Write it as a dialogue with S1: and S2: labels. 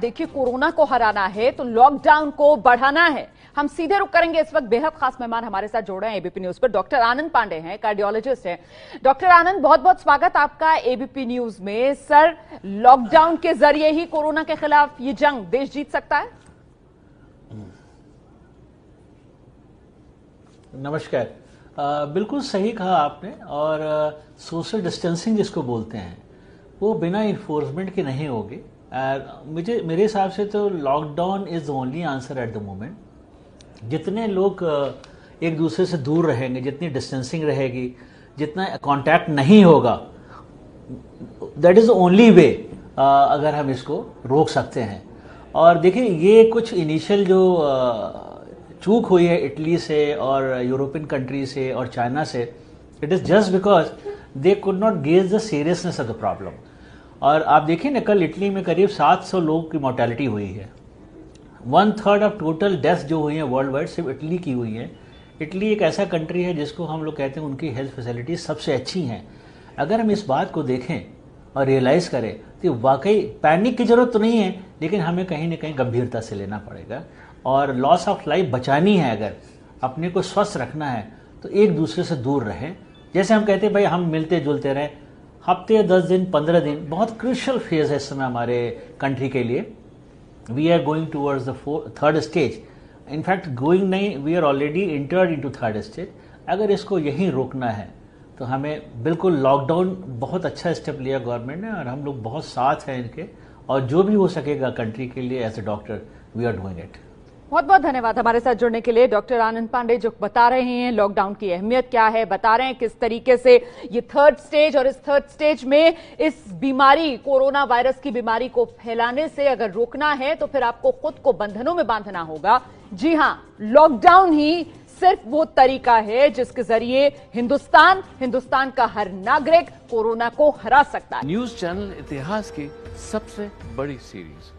S1: देखिए कोरोना को हराना है तो लॉकडाउन को बढ़ाना है हम सीधे रुक करेंगे इस वक्त बेहद खास मेहमान हमारे साथ जोड़ रहे हैं एबीपी न्यूज पर डॉक्टर आनंद पांडे हैं कार्डियोलॉजिस्ट हैं डॉक्टर आनंद बहुत बहुत स्वागत आपका एबीपी न्यूज में सर लॉकडाउन के जरिए ही कोरोना के खिलाफ ये जंग देश जीत सकता है
S2: नमस्कार बिल्कुल सही कहा आपने और सोशल डिस्टेंसिंग जिसको बोलते हैं वो बिना इन्फोर्समेंट के नहीं होगी Uh, मुझे मेरे हिसाब से तो lockdown is only answer at the moment जितने लोग uh, एक दूसरे से दूर रहेंगे जितनी डिस्टेंसिंग रहेगी जितना कांटेक्ट नहीं होगा दैट इज़ ओनली वे अगर हम इसको रोक सकते हैं और देखिए ये कुछ इनिशियल जो uh, चूक हुई है इटली से और यूरोपियन कंट्री से और चाइना से it is just because they could not gauge the seriousness of the problem और आप देखिए ना कल इटली में करीब 700 लोगों की मोर्टेलिटी हुई है one third of total death जो हुई है वर्ल्ड वाइड सिर्फ इटली की हुई है इटली एक ऐसा कंट्री है जिसको हम लोग कहते हैं उनकी हेल्थ फैसिलिटीज सबसे अच्छी हैं अगर हम इस बात को देखें और रियलाइज़ करें तो वाकई पैनिक की ज़रूरत तो नहीं है लेकिन हमें कहीं ना कहीं गंभीरता से लेना पड़ेगा और लॉस ऑफ लाइफ बचानी है अगर अपने को स्वस्थ रखना है तो एक दूसरे से दूर रहें जैसे हम कहते हैं भाई हम मिलते जुलते रहें हफ्ते दस दिन पंद्रह दिन बहुत क्रिशल फेज है इस समय हमारे कंट्री के लिए we are going towards the third stage in fact going नहीं we are already entered into third stage अगर इसको यहीं रोकना है तो हमें बिल्कुल लॉकडाउन बहुत अच्छा स्टेप लिया गवर्नमेंट ने और हम लोग बहुत साथ हैं इनके और जो भी हो सकेगा कंट्री के लिए as a doctor we are doing it
S1: बहुत बहुत धन्यवाद हमारे साथ जुड़ने के लिए डॉक्टर आनंद पांडे जो बता रहे हैं लॉकडाउन की अहमियत क्या है बता रहे हैं किस तरीके से ये थर्ड स्टेज और इस थर्ड स्टेज में इस बीमारी कोरोना वायरस की बीमारी को फैलाने से अगर रोकना है तो फिर आपको खुद को बंधनों में बांधना होगा जी हाँ लॉकडाउन ही सिर्फ वो तरीका है जिसके जरिए हिंदुस्तान हिंदुस्तान का हर नागरिक कोरोना को हरा सकता है
S2: न्यूज चैनल इतिहास की सबसे बड़ी सीरीज